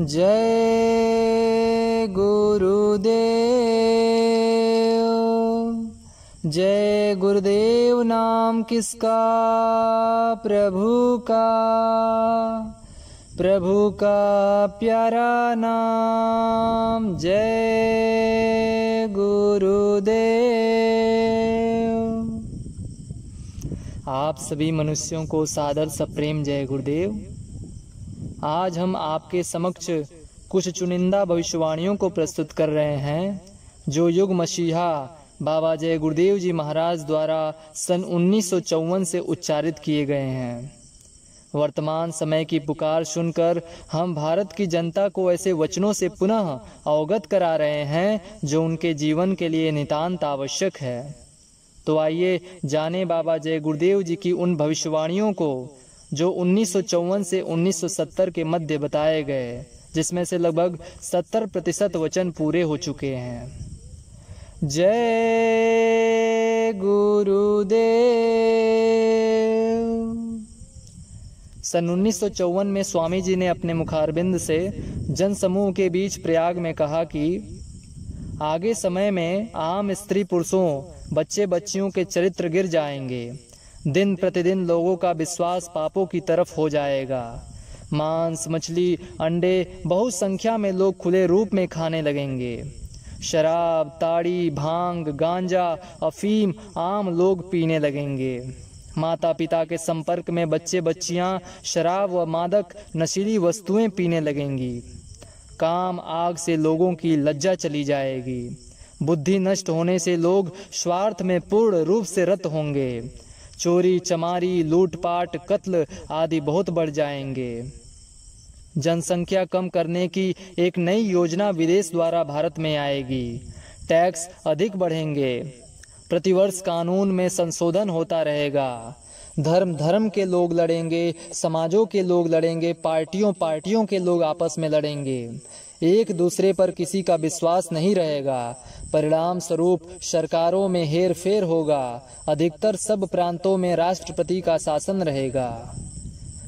जय गुरुदेव जय गुरुदेव नाम किसका प्रभु का प्रभु का प्यारा नाम जय गुरुदेव आप सभी मनुष्यों को सादर सप्रेम जय गुरुदेव आज हम आपके समक्ष कुछ चुनिंदा भविष्यवाणियों को प्रस्तुत कर रहे हैं जो युग मसीहा बाबा जय गुरुदेव जी महाराज द्वारा सन उन्नीस से उच्चारित किए गए हैं वर्तमान समय की पुकार सुनकर हम भारत की जनता को ऐसे वचनों से पुनः अवगत करा रहे हैं जो उनके जीवन के लिए नितांत आवश्यक है तो आइए जाने बाबा जय गुरुदेव जी की उन भविष्यवाणियों को जो उन्नीस से 1970 के मध्य बताए गए जिसमें से लगभग 70 प्रतिशत वचन पूरे हो चुके हैं जय गुरुदेव सन उन्नीस में स्वामी जी ने अपने मुखारबिंद से जनसमूह के बीच प्रयाग में कहा कि आगे समय में आम स्त्री पुरुषों बच्चे बच्चियों के चरित्र गिर जाएंगे दिन प्रतिदिन लोगों का विश्वास पापों की तरफ हो जाएगा मांस मछली अंडे बहुत संख्या में लोग खुले रूप में खाने लगेंगे शराब ताड़ी भांग गांजा अफीम आम लोग पीने लगेंगे माता पिता के संपर्क में बच्चे बच्चियां शराब व मादक नशीली वस्तुएं पीने लगेंगी काम आग से लोगों की लज्जा चली जाएगी बुद्धि नष्ट होने से लोग स्वार्थ में पूर्ण रूप से रत होंगे चोरी चमारी लूटपाट कत्ल आदि बहुत बढ़ जाएंगे जनसंख्या कम करने की एक नई योजना विदेश द्वारा भारत में आएगी टैक्स अधिक बढ़ेंगे प्रतिवर्ष कानून में संशोधन होता रहेगा धर्म धर्म के लोग लड़ेंगे समाजों के लोग लड़ेंगे पार्टियों पार्टियों के लोग आपस में लड़ेंगे एक दूसरे पर किसी का विश्वास नहीं रहेगा परिणाम स्वरूप सरकारों में हेर फेर होगा अधिकतर सब प्रांतों में राष्ट्रपति का शासन रहेगा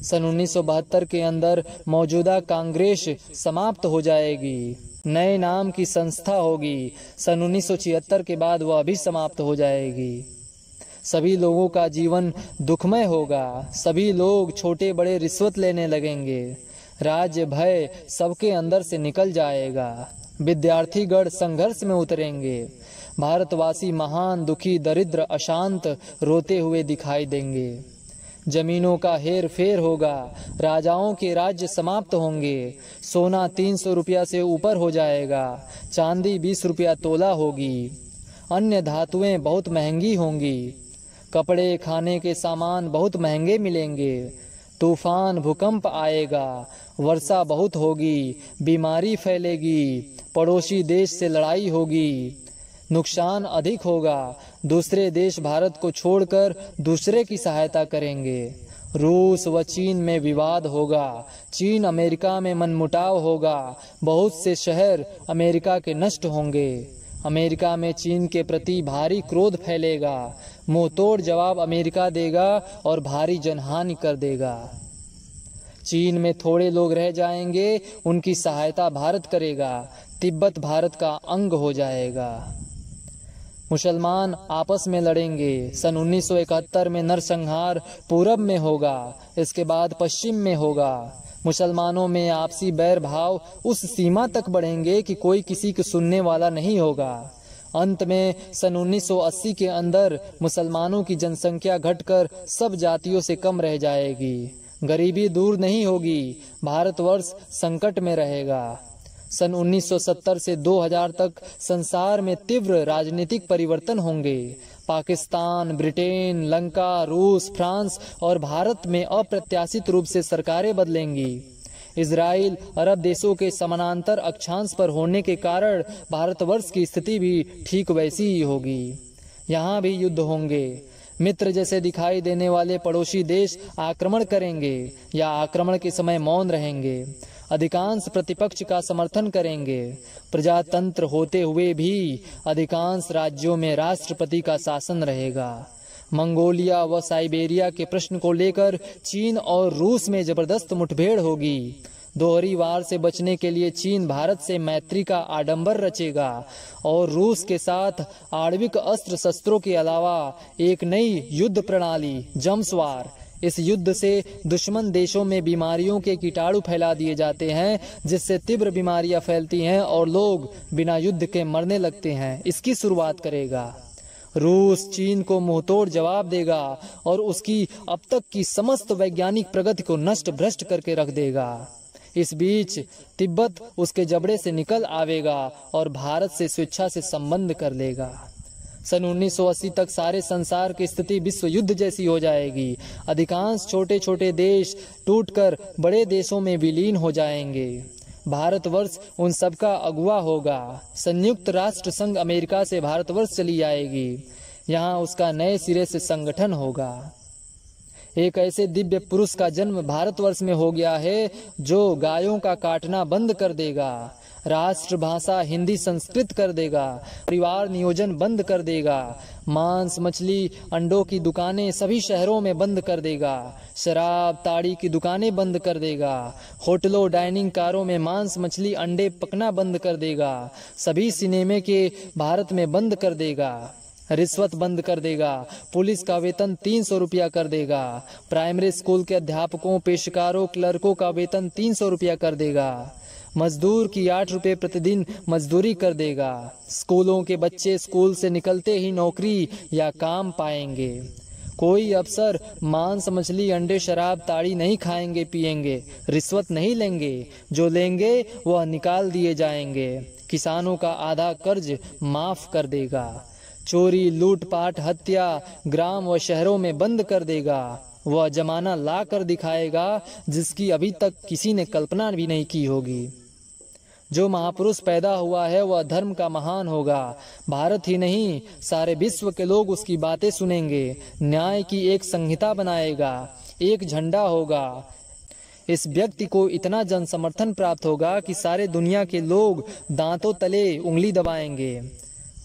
सन उन्नीस के अंदर मौजूदा कांग्रेस समाप्त हो जाएगी नए नाम की संस्था होगी सन उन्नीस के बाद वह भी समाप्त हो जाएगी सभी लोगों का जीवन दुखमय होगा सभी लोग छोटे बड़े रिश्वत लेने लगेंगे राज्य भय सबके अंदर से निकल जाएगा विद्यार्थीगण संघर्ष में उतरेंगे भारतवासी महान दुखी दरिद्र अशांत रोते हुए दिखाई देंगे जमीनों का हेर फेर होगा राजाओं के राज्य समाप्त होंगे सोना तीन सौ रुपया से ऊपर हो जाएगा चांदी बीस रुपया तोला होगी अन्य धातुएं बहुत महंगी होंगी कपड़े खाने के सामान बहुत महंगे मिलेंगे तूफान भूकंप आएगा वर्षा बहुत होगी बीमारी फैलेगी पड़ोसी देश से लड़ाई होगी नुकसान अधिक होगा दूसरे देश भारत को छोड़कर दूसरे की सहायता करेंगे रूस व चीन में विवाद होगा चीन अमेरिका में मनमुटाव होगा बहुत से शहर अमेरिका के नष्ट होंगे अमेरिका में चीन के प्रति भारी क्रोध फैलेगा मुंहतोड़ जवाब अमेरिका देगा और भारी जनहानि कर देगा चीन में थोड़े लोग रह जाएंगे उनकी सहायता भारत करेगा तिब्बत भारत का अंग हो जाएगा मुसलमान आपस में लड़ेंगे सन 1971 में नरसंहार पूरब में होगा इसके बाद पश्चिम में होगा मुसलमानों में आपसी बैर भाव उस सीमा तक बढ़ेंगे कि कोई किसी को सुनने वाला नहीं होगा अंत में सन 1980 के अंदर मुसलमानों की जनसंख्या घटकर सब जातियों से कम रह जाएगी गरीबी दूर नहीं होगी भारतवर्ष संकट में रहेगा सन 1970 से 2000 तक संसार में तीव्र राजनीतिक परिवर्तन होंगे पाकिस्तान ब्रिटेन लंका रूस फ्रांस और भारत में अप्रत्याशित रूप से सरकारें बदलेंगी इसराइल अरब देशों के समानांतर अक्षांश पर होने के कारण भारतवर्ष की स्थिति भी ठीक वैसी ही होगी यहाँ भी युद्ध होंगे मित्र जैसे दिखाई देने वाले पड़ोसी देश आक्रमण करेंगे या आक्रमण के समय मौन रहेंगे अधिकांश प्रतिपक्ष का समर्थन करेंगे प्रजातंत्र होते हुए भी अधिकांश राज्यों में राष्ट्रपति का शासन रहेगा मंगोलिया व साइबेरिया के प्रश्न को लेकर चीन और रूस में जबरदस्त मुठभेड़ होगी दोहरी वार से बचने के लिए चीन भारत से मैत्री का आडंबर रचेगा और रूस के साथ आणविक अस्त्र शस्त्रों के अलावा एक नई युद्ध प्रणाली जम्सवार इस युद्ध से दुश्मन देशों में बीमारियों के कीटाणु फैला दिए जाते हैं जिससे तीव्र बीमारियां फैलती हैं और लोग बिना युद्ध के मरने लगते हैं इसकी शुरुआत करेगा रूस चीन को मुंहतोड़ जवाब देगा और उसकी अब तक की समस्त वैज्ञानिक प्रगति को नष्ट भ्रष्ट करके रख देगा इस बीच तिब्बत उसके जबड़े से निकल आवेगा और भारत से स्वेच्छा से संबंध कर लेगा सन 1980 तक सारे संसार की स्थिति विश्व युद्ध जैसी हो जाएगी अधिकांश छोटे छोटे देश टूटकर बड़े देशों में विलीन हो जाएंगे भारतवर्ष उन सबका अगुआ होगा संयुक्त राष्ट्र संघ अमेरिका से भारतवर्ष चली आएगी यहाँ उसका नए सिरे से संगठन होगा एक ऐसे दिव्य पुरुष का जन्म भारतवर्ष में हो गया है जो गायों का काटना बंद कर देगा राष्ट्रभाषा हिंदी संस्कृत कर देगा परिवार नियोजन बंद कर देगा मांस मछली अंडों की दुकानें सभी शहरों में बंद कर देगा शराब ताड़ी की दुकानें बंद कर देगा होटलों डाइनिंग कारों में मांस मछली अंडे पकना बंद कर देगा सभी सिनेमे के भारत में बंद कर देगा रिश्वत बंद कर देगा पुलिस का वेतन तीन सौ रुपया कर देगा प्राइमरी स्कूल के अध्यापकों पेशकारों क्लर्कों का वेतन तीन सौ रुपया कर देगा मजदूर की आठ रुपये प्रतिदिन मजदूरी कर देगा स्कूलों के बच्चे स्कूल से निकलते ही नौकरी या काम पाएंगे कोई अफसर मांस मछली अंडे शराब ताड़ी नहीं खाएंगे पिएंगे रिश्वत नहीं लेंगे जो लेंगे वह निकाल दिए जाएंगे किसानों का आधा कर्ज माफ कर देगा चोरी लूटपाट हत्या ग्राम व शहरों में बंद कर देगा वह जमाना ला कर दिखाएगा जिसकी अभी तक किसी ने कल्पना भी नहीं की होगी जो महापुरुष पैदा हुआ है वह धर्म का महान होगा भारत ही नहीं सारे विश्व के लोग उसकी बातें सुनेंगे न्याय की एक संहिता बनाएगा एक झंडा होगा इस व्यक्ति को इतना जन समर्थन प्राप्त होगा कि सारे दुनिया के लोग दांतों तले उंगली दबाएंगे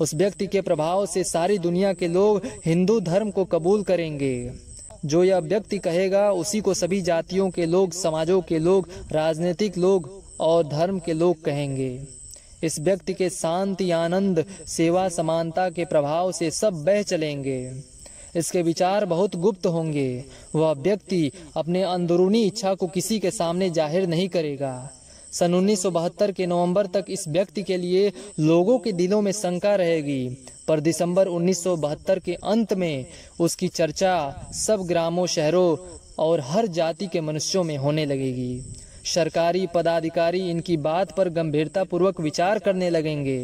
उस व्यक्ति के प्रभाव से सारी दुनिया के लोग हिंदू धर्म को कबूल करेंगे जो यह व्यक्ति कहेगा उसी को सभी जातियों के लोग समाजों के लोग राजनीतिक लोग और धर्म के लोग कहेंगे इस व्यक्ति के शांति आनंद सेवा समानता के प्रभाव से सब बह चलेंगे इसके विचार बहुत गुप्त होंगे वह व्यक्ति अपने अंदरूनी इच्छा को किसी के सामने जाहिर नहीं करेगा सन उन्नीस के नवंबर तक इस व्यक्ति के लिए लोगों के दिलों में शंका रहेगी पर दिसंबर उन्नीस के अंत में उसकी चर्चा सब ग्रामों शहरों और हर जाति के मनुष्यों में होने लगेगी सरकारी पदाधिकारी इनकी बात पर गंभीरतापूर्वक विचार करने लगेंगे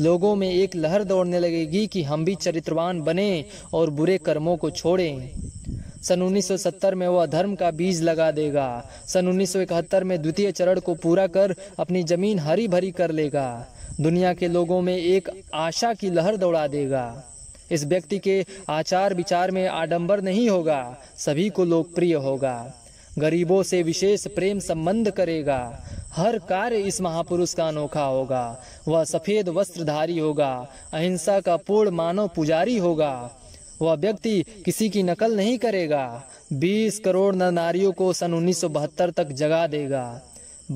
लोगों में एक लहर दौड़ने लगेगी कि हम भी चरित्रवान बने और बुरे कर्मों को छोड़ें सन 1970 में वह धर्म का बीज लगा देगा सन 1971 में द्वितीय चरण को पूरा कर अपनी जमीन हरी भरी कर लेगा दुनिया के लोगों में एक आशा की लहर दौड़ा देगा इस व्यक्ति के आचार विचार में आडंबर नहीं होगा सभी को लोकप्रिय होगा गरीबों से विशेष प्रेम संबंध करेगा हर कार्य इस महापुरुष का अनोखा होगा वह सफेद वस्त्रधारी होगा अहिंसा का पूर्ण मानव पुजारी होगा वह व्यक्ति किसी की नकल नहीं करेगा 20 करोड़ नर नारियों को सन उन्नीस तक जगा देगा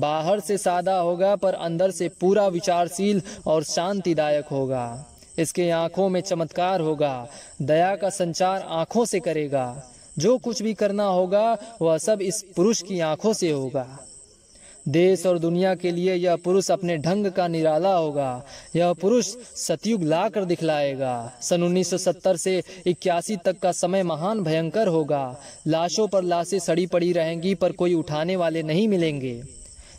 बाहर से सादा होगा पर अंदर से पूरा विचारशील और शांतिदायक होगा इसके आंखों में चमत्कार होगा दया का संचार आंखों से करेगा जो कुछ भी करना होगा वह सब इस पुरुष की आंखों से होगा देश और दुनिया के लिए यह पुरुष अपने ढंग का निराला होगा यह पुरुष सतयुग लाकर दिखलाएगा सन 1970 से इक्यासी तक का समय महान भयंकर होगा लाशों पर लाशें सड़ी पड़ी रहेंगी पर कोई उठाने वाले नहीं मिलेंगे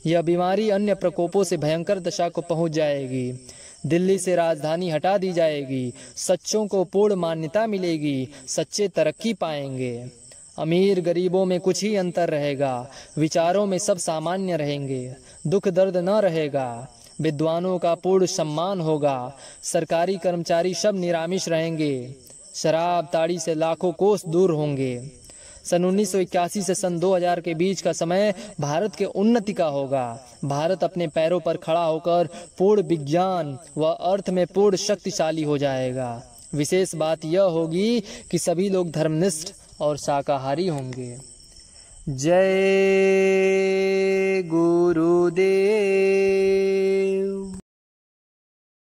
यह बीमारी अन्य प्रकोपों से भयंकर दशा को पहुंच जाएगी दिल्ली से राजधानी हटा दी जाएगी सच्चों को पूर्ण मान्यता मिलेगी सच्चे तरक्की पाएंगे अमीर गरीबों में कुछ ही अंतर रहेगा विचारों में सब सामान्य रहेंगे दुख दर्द न रहेगा विद्वानों का पूर्ण सम्मान होगा सरकारी कर्मचारी सब निरामिष रहेंगे शराब ताड़ी से लाखों कोस दूर होंगे सन उन्नीस से सन 2000 के बीच का समय भारत के उन्नति का होगा भारत अपने पैरों पर खड़ा होकर पूर्ण विज्ञान व अर्थ में पूर्ण शक्तिशाली हो जाएगा विशेष बात यह होगी कि सभी लोग धर्मनिष्ठ और शाकाहारी होंगे जय गुरुदेव